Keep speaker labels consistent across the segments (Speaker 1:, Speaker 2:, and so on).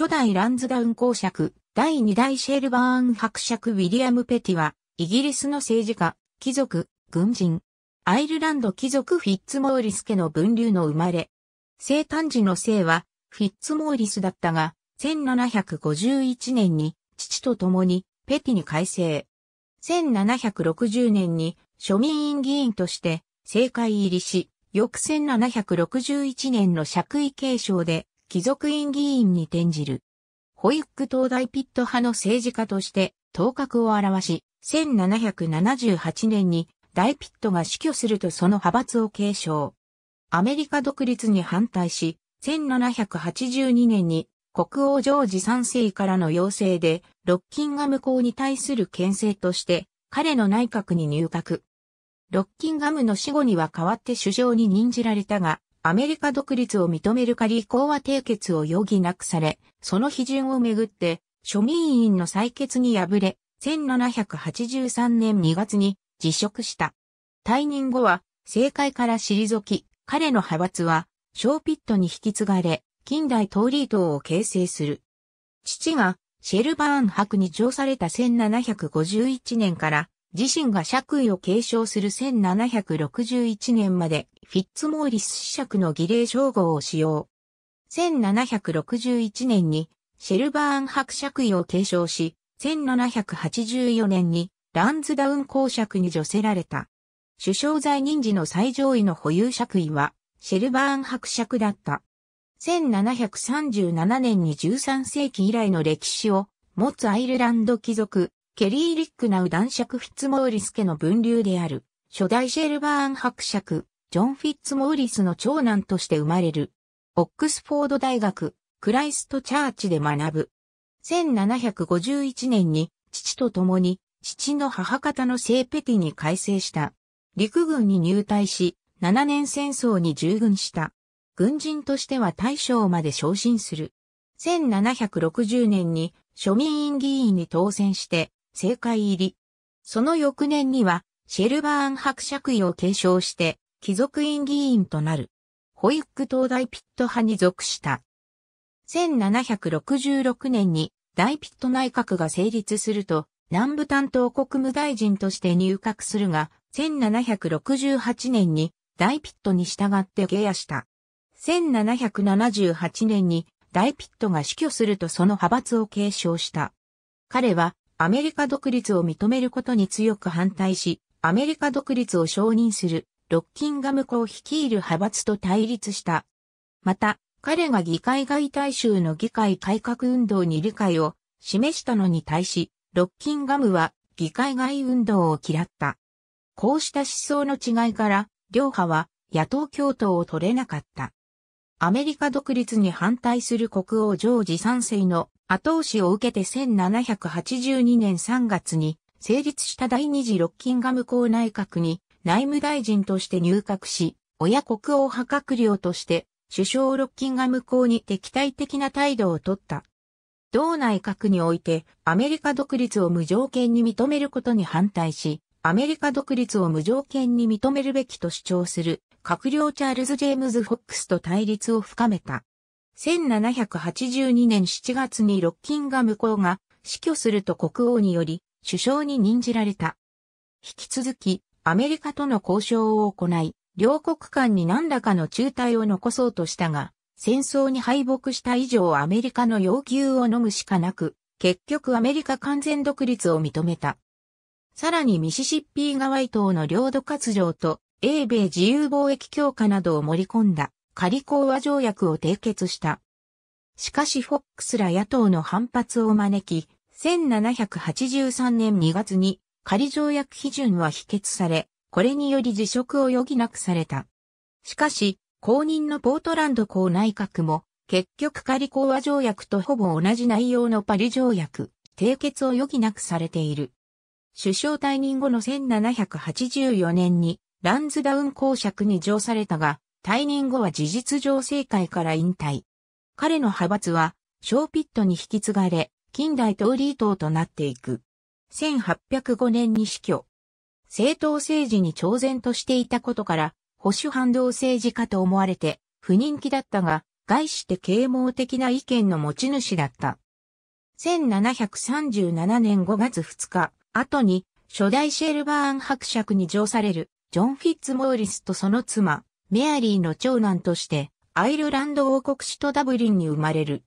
Speaker 1: 初代ランズダウン公爵、第二代シェルバーン伯爵ウィリアム・ペティは、イギリスの政治家、貴族、軍人、アイルランド貴族フィッツモーリス家の分流の生まれ。生誕時の生は、フィッツモーリスだったが、1751年に、父と共に、ペティに改正。1760年に、庶民院議員として、政界入りし、翌1761年の爵位継承で、貴族院議員に転じる。ホイック東大ピット派の政治家として頭角を表し、1778年に大ピットが死去するとその派閥を継承。アメリカ独立に反対し、1782年に国王ジョージ世からの要請で、ロッキンガム公に対する牽制として、彼の内閣に入閣。ロッキンガムの死後には代わって首相に任じられたが、アメリカ独立を認めるか履行は締結を余儀なくされ、その批准をめぐって、庶民院の採決に敗れ、1783年2月に辞職した。退任後は、政界から退き、彼の派閥は、ショーピットに引き継がれ、近代トーリー党を形成する。父が、シェルバーン博に上された1751年から、自身が爵位を継承する1761年までフィッツモーリス子爵の儀礼称号を使用。1761年にシェルバーン伯爵位を継承し、1784年にランズダウン公爵に除せられた。首相在任時の最上位の保有爵位はシェルバーン伯爵だった。1737年に13世紀以来の歴史を持つアイルランド貴族、ケリー・リックナウ男爵フィッツモーリス家の分流である、初代シェルバーン伯爵、ジョン・フィッツモーリスの長男として生まれる。オックスフォード大学、クライストチャーチで学ぶ。1751年に父と共に父の母方の聖ペティに改正した。陸軍に入隊し、7年戦争に従軍した。軍人としては大将まで昇進する。1760年に庶民院議員に当選して政界入り。その翌年には、シェルバーン伯爵位を継承して、貴族院議員となる。ホイック党大ピット派に属した。1766年に大ピット内閣が成立すると、南部担当国務大臣として入閣するが、1768年に大ピットに従って下野した。1778年に大ピットが死去するとその派閥を継承した。彼はアメリカ独立を認めることに強く反対し、アメリカ独立を承認するロッキンガム校率いる派閥と対立した。また、彼が議会外大衆の議会改革運動に理解を示したのに対し、ロッキンガムは議会外運動を嫌った。こうした思想の違いから、両派は野党共闘を取れなかった。アメリカ独立に反対する国王ジョージ3世の後押しを受けて1782年3月に成立した第二次ロッキンガム公内閣に内務大臣として入閣し、親国王派閣僚として首相ロッキンガム公に敵対的な態度をとった。同内閣においてアメリカ独立を無条件に認めることに反対し、アメリカ独立を無条件に認めるべきと主張する閣僚チャールズ・ジェームズ・フォックスと対立を深めた。1782年7月にロッキンガム公が死去すると国王により首相に任じられた。引き続きアメリカとの交渉を行い、両国間に何らかの中退を残そうとしたが、戦争に敗北した以上アメリカの要求を飲むしかなく、結局アメリカ完全独立を認めた。さらにミシシッピー川伊島の領土割譲と英米自由貿易強化などを盛り込んだ仮講和条約を締結した。しかしフォックスら野党の反発を招き、1783年2月に仮条約批准は否決され、これにより辞職を余儀なくされた。しかし、公認のポートランド公内閣も、結局仮講和条約とほぼ同じ内容のパリ条約、締結を余儀なくされている。首相退任後の1784年に、ランズダウン公爵に上されたが、退任後は事実上政界から引退。彼の派閥は、ショーピットに引き継がれ、近代統理党となっていく。1805年に死去。政党政治に挑戦としていたことから、保守反動政治家と思われて、不人気だったが、外して啓蒙的な意見の持ち主だった。1737年5月2日、後に、初代シェルバーン伯爵に上される、ジョン・フィッツ・モーリスとその妻、メアリーの長男として、アイルランド王国首都ダブリンに生まれる。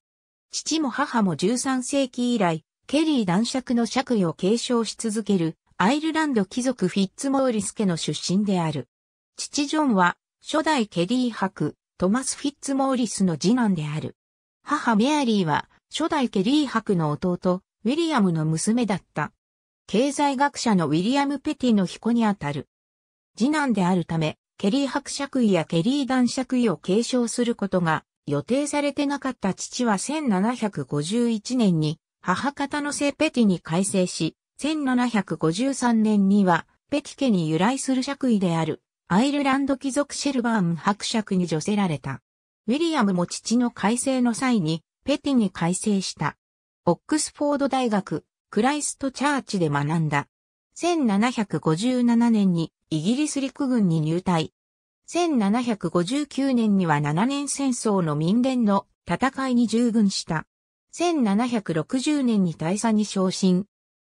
Speaker 1: 父も母も13世紀以来、ケリー男爵の爵位を継承し続ける、アイルランド貴族フィッツモーリス家の出身である。父ジョンは、初代ケリー伯、トマス・フィッツモーリスの次男である。母メアリーは、初代ケリー伯の弟、ウィリアムの娘だった。経済学者のウィリアム・ペティの彦にあたる。次男であるため、ケリー伯爵位やケリー男爵位を継承することが予定されてなかった父は1751年に母方のセペティに改正し、1753年にはペティ家に由来する爵位であるアイルランド貴族シェルバーン伯爵に除せられた。ウィリアムも父の改正の際にペティに改正した。オックスフォード大学、クライストチャーチで学んだ。1757年にイギリス陸軍に入隊。1759年には7年戦争の民連の戦いに従軍した。1760年に大佐に昇進。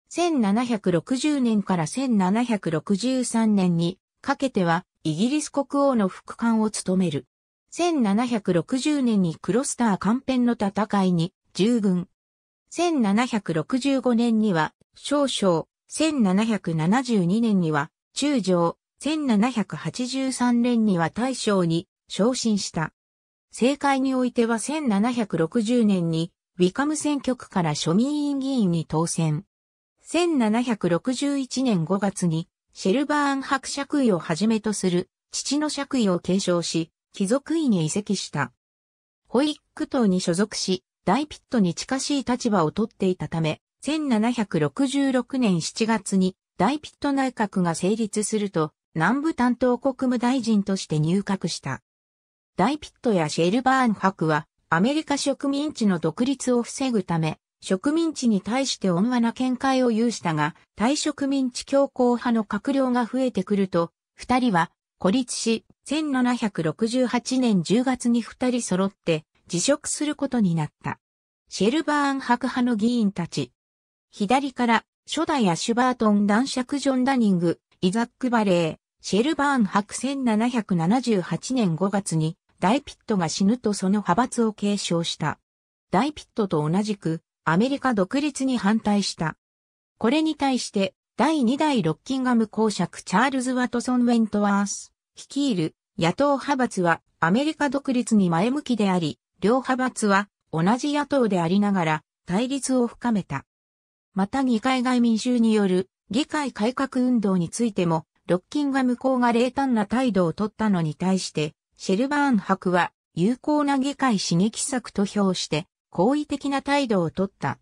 Speaker 1: 1760年から1763年にかけてはイギリス国王の副官を務める。1760年にクロスター官編の戦いに従軍。1765年には少将1772年には中将、1783年には大将に昇進した。政界においては1760年にウィカム選挙区から庶民院議員に当選。1761年5月にシェルバーン伯爵位をはじめとする父の爵位を継承し、貴族位に移籍した。ホイック党に所属し、大ピットに近しい立場をとっていたため、1766年7月に大ピット内閣が成立すると、南部担当国務大臣として入閣した。大ピットやシェルバーン博は、アメリカ植民地の独立を防ぐため、植民地に対して温和な見解を有したが、対植民地強硬派の閣僚が増えてくると、二人は孤立し、1768年10月に二人揃って辞職することになった。シェルバーン博派の議員たち、左から、初代アシュバートン男爵ジョン・ダニング、イザック・バレー、シェルバーン伯1778年5月に、大ピットが死ぬとその派閥を継承した。大ピットと同じく、アメリカ独立に反対した。これに対して、第2代ロッキンガム公爵チャールズ・ワトソン・ウェントワース、率いる野党派閥はアメリカ独立に前向きであり、両派閥は同じ野党でありながら対立を深めた。また議会外民衆による議会改革運動についても、ロッキンガム公が冷淡な態度を取ったのに対して、シェルバーン博は有効な議会刺激策と評して好意的な態度を取った。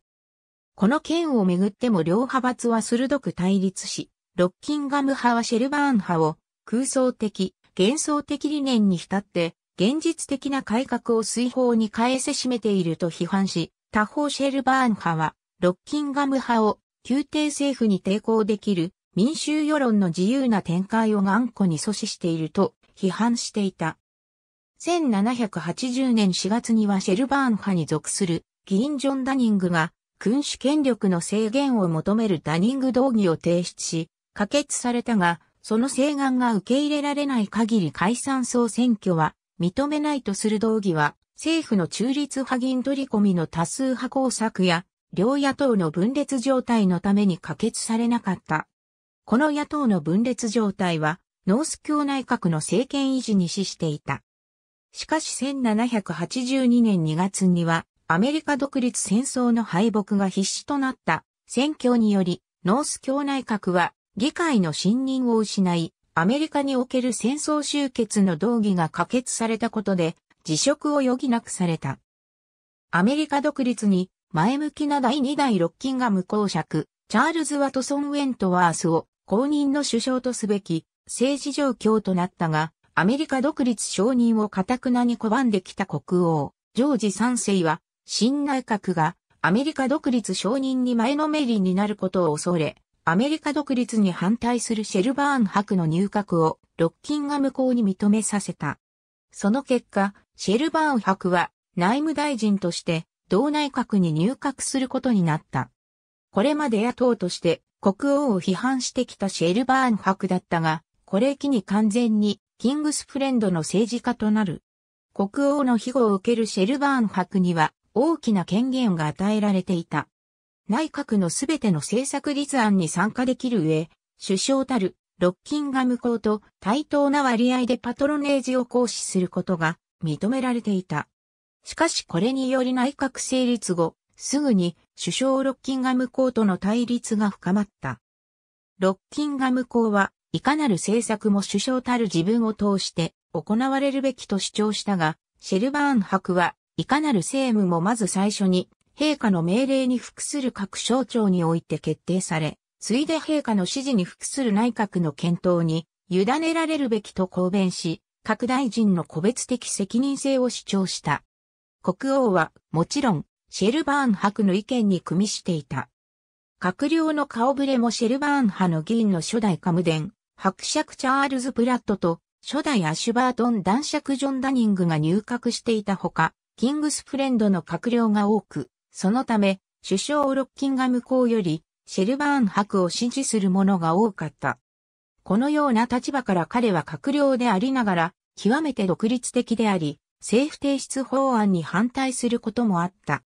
Speaker 1: この件をめぐっても両派閥は鋭く対立し、ロッキンガム派はシェルバーン派を空想的、幻想的理念に浸って、現実的な改革を水泡に変えせしめていると批判し、他方シェルバーン派はロッキンガム派を宮廷政府に抵抗できる民衆世論の自由な展開を頑固に阻止していると批判していた。1780年4月にはシェルバーン派に属する議員ジョン・ダニングが君主権力の制限を求めるダニング動議を提出し、可決されたが、その請願が受け入れられない限り解散総選挙は認めないとする動議は、政府の中立派銀取り込みの多数派工作や両野党の分裂状態のために可決されなかった。この野党の分裂状態は、ノース教内閣の政権維持に資していた。しかし1782年2月には、アメリカ独立戦争の敗北が必至となった選挙により、ノース教内閣は議会の信任を失い、アメリカにおける戦争終結の動議が可決されたことで、辞職を余儀なくされた。アメリカ独立に前向きな第2代ロッキンガム公爵、チャールズ・ワトソン・ウェントワースを公認の首相とすべき政治状況となったが、アメリカ独立承認を堅くなに拒んできた国王、ジョージ3世は、新内閣がアメリカ独立承認に前のめりになることを恐れ、アメリカ独立に反対するシェルバーン博の入閣をロッキンガム公に認めさせた。その結果、シェルバーン博は内務大臣として同内閣に入閣することになった。これまで野党として国王を批判してきたシェルバーン博だったが、これ機に完全にキングスフレンドの政治家となる。国王の庇護を受けるシェルバーン博には大きな権限が与えられていた。内閣のすべての政策立案に参加できる上、首相たるロッキンガム公と対等な割合でパトロネージを行使することが認められていた。しかしこれにより内閣成立後、すぐに首相ロッキンガム公との対立が深まった。ロッキンガム公はいかなる政策も首相たる自分を通して行われるべきと主張したが、シェルバーン博はいかなる政務もまず最初に陛下の命令に服する各省庁において決定され、ついで陛下の指示に服する内閣の検討に委ねられるべきと公弁し、各大臣の個別的責任性を主張した。国王は、もちろん、シェルバーン博の意見に組みしていた。閣僚の顔ぶれもシェルバーン派の議員の初代カムデン、伯爵チャールズ・プラットと、初代アシュバートン男爵ジョン・ダニングが入閣していたほか、キングスフレンドの閣僚が多く、そのため、首相ロッキンガム公より、シェルバーン伯を支持する者が多かった。このような立場から彼は閣僚でありながら、極めて独立的であり、政府提出法案に反対することもあった。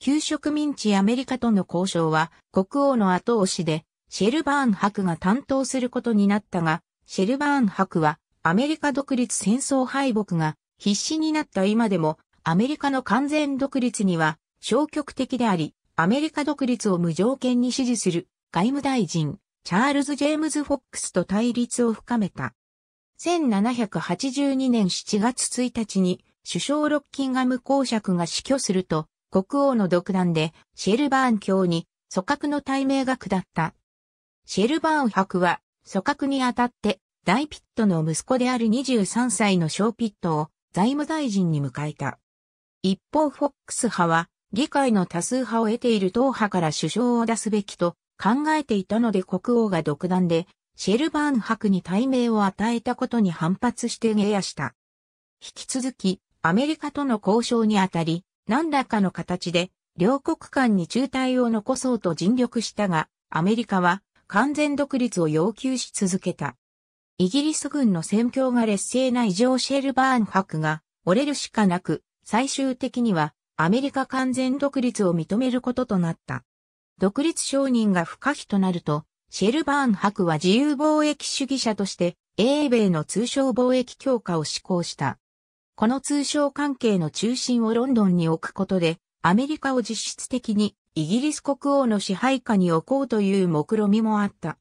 Speaker 1: 旧植民地アメリカとの交渉は国王の後押しでシェルバーン博が担当することになったが、シェルバーン博はアメリカ独立戦争敗北が必死になった今でもアメリカの完全独立には消極的であり、アメリカ独立を無条件に支持する外務大臣チャールズ・ジェームズ・フォックスと対立を深めた。1782年7月1日に首相ロッキンガム公爵が死去すると、国王の独断でシェルバーン卿に組閣の大名が下った。シェルバーン伯は組閣にあたって大ピットの息子である23歳の小ピットを財務大臣に迎えた。一方フォックス派は議会の多数派を得ている党派から首相を出すべきと考えていたので国王が独断でシェルバーン博に大名を与えたことに反発して下野した。引き続き、アメリカとの交渉にあたり、何らかの形で、両国間に中隊を残そうと尽力したが、アメリカは完全独立を要求し続けた。イギリス軍の戦況が劣勢な異常シェルバーン博が折れるしかなく、最終的にはアメリカ完全独立を認めることとなった。独立承認が不可避となると、シェルバーン博は自由貿易主義者として、英米の通商貿易強化を施行した。この通商関係の中心をロンドンに置くことで、アメリカを実質的にイギリス国王の支配下に置こうという目論みもあった。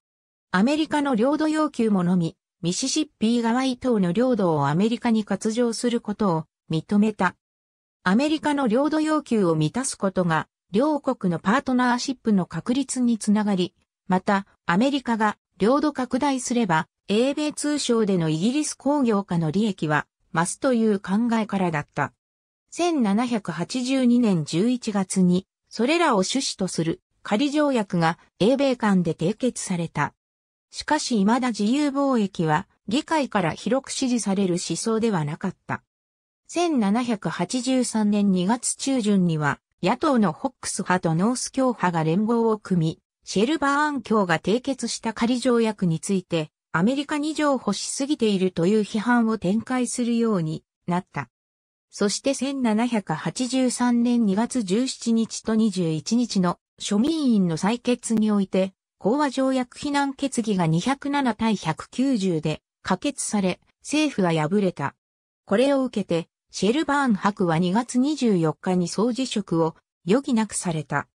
Speaker 1: アメリカの領土要求ものみ、ミシシッピー側以東の領土をアメリカに割譲することを認めた。アメリカの領土要求を満たすことが、両国のパートナーシップの確立につながり、また、アメリカが領土拡大すれば、英米通商でのイギリス工業化の利益は増すという考えからだった。1782年11月に、それらを趣旨とする仮条約が英米間で締結された。しかし未だ自由貿易は議会から広く支持される思想ではなかった。1783年2月中旬には野党のホックス派とノース教派が連合を組み、シェルバーン卿が締結した仮条約について、アメリカに譲歩しすぎているという批判を展開するようになった。そして1783年2月17日と21日の庶民院の採決において、講和条約非難決議が207対190で可決され、政府は敗れた。これを受けて、シェルバーン博は2月24日に総辞職を余儀なくされた。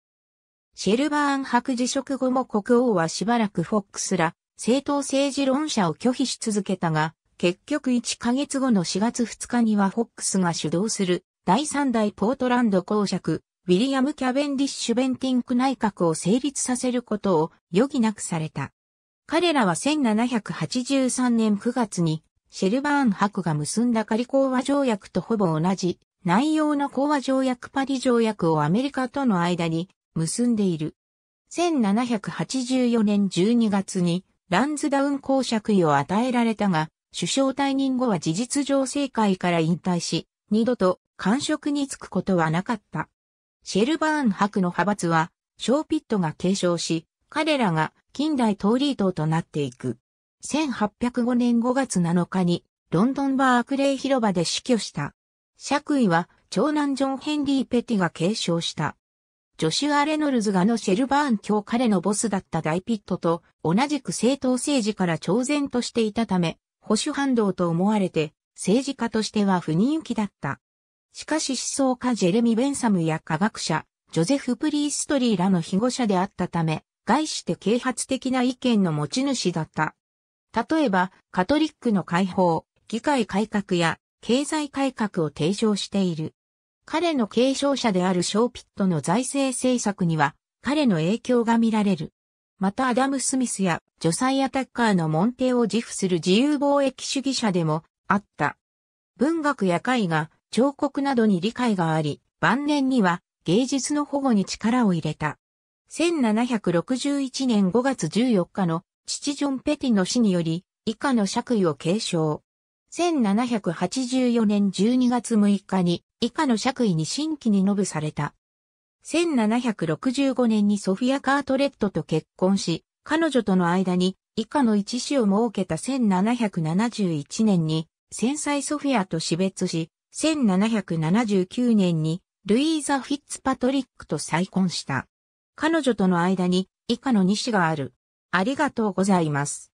Speaker 1: シェルバーン博辞職後も国王はしばらくフォックスら、政党政治論者を拒否し続けたが、結局1ヶ月後の4月2日にはフォックスが主導する第3代ポートランド公爵、ウィリアム・キャベンディッシュ・ベンティンク内閣を成立させることを余儀なくされた。彼らは1783年9月にシェルバーン博が結んだ仮講和条約とほぼ同じ内容の講和条約パリ条約をアメリカとの間に結んでいる。1784年12月にランズダウン公爵位を与えられたが、首相退任後は事実上政界から引退し、二度と官職に就くことはなかった。シェルバーン博の派閥は、ショーピットが継承し、彼らが近代トーリー党となっていく。1805年5月7日に、ロンドンバークレイ広場で死去した。爵位は、長男ジョン・ヘンリー・ペティが継承した。ジョシュア・レノルズがのシェルバーン教彼のボスだった大ピットと同じく政党政治から挑然としていたため、保守反動と思われて、政治家としては不人気だった。しかし思想家ジェレミ・ベンサムや科学者、ジョゼフ・プリーストリーらの被護者であったため、概して啓発的な意見の持ち主だった。例えば、カトリックの解放、議会改革や経済改革を提唱している。彼の継承者であるショーピットの財政政策には彼の影響が見られる。またアダム・スミスやジョサイア・タッカーの門弟を自負する自由貿易主義者でもあった。文学や絵画、彫刻などに理解があり、晩年には芸術の保護に力を入れた。1761年5月14日の父ジョン・ペティの死により、以下の爵位を継承。1784年12月6日に以下の爵位に新規にノぶされた。1765年にソフィア・カートレットと結婚し、彼女との間に以下の一子を設けた1771年に戦災ソフィアと死別し、1779年にルイーザ・フィッツパトリックと再婚した。彼女との間に以下の2子がある。ありがとうございます。